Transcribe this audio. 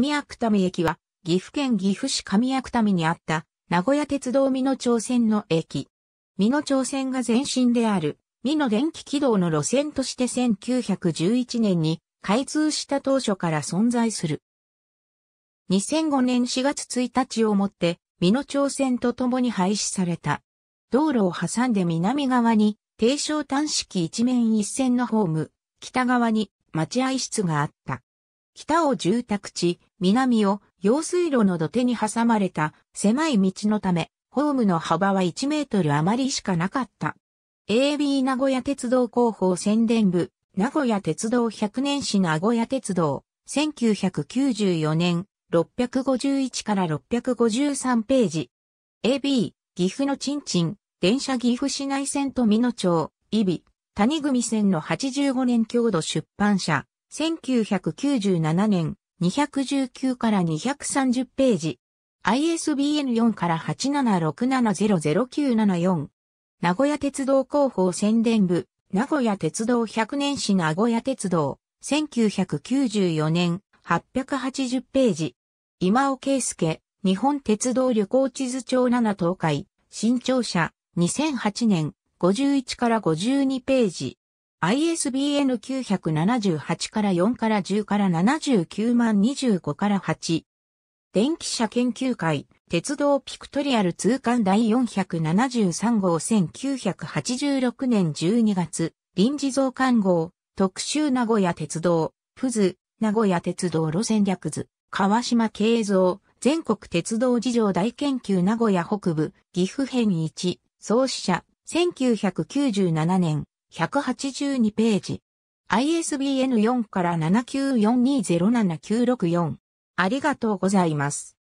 上芥見駅は、岐阜県岐阜市上芥見にあった、名古屋鉄道美濃町線の駅。美濃町線が前身である、美濃電気軌道の路線として1911年に開通した当初から存在する。2005年4月1日をもって、美濃町線とともに廃止された。道路を挟んで南側に、低床端式一面一線のホーム、北側に待合室があった。北を住宅地、南を用水路の土手に挟まれた狭い道のため、ホームの幅は1メートル余りしかなかった。AB 名古屋鉄道広報宣伝部、名古屋鉄道100年史名古屋鉄道、1994年、651から653ページ。AB、岐阜のちんちん、電車岐阜市内線と美濃町、伊比、谷組線の85年郷土出版社、1997年、219から230ページ。ISBN 4から8767000974。名古屋鉄道広報宣伝部、名古屋鉄道100年史名古屋鉄道、1994年、880ページ。今尾圭介、日本鉄道旅行地図帳7東海、新庁舎、2008年、51から52ページ。ISBN 978から4から10から79万25から8。電気車研究会、鉄道ピクトリアル通貫第473号1986年12月、臨時増刊号、特集名古屋鉄道、プズ、名古屋鉄道路線略図、川島慶三、全国鉄道事情大研究名古屋北部、岐阜編1、創始者、1997年、182ページ。ISBN4 から7 9 4 2 0 7 9 6 4ありがとうございます。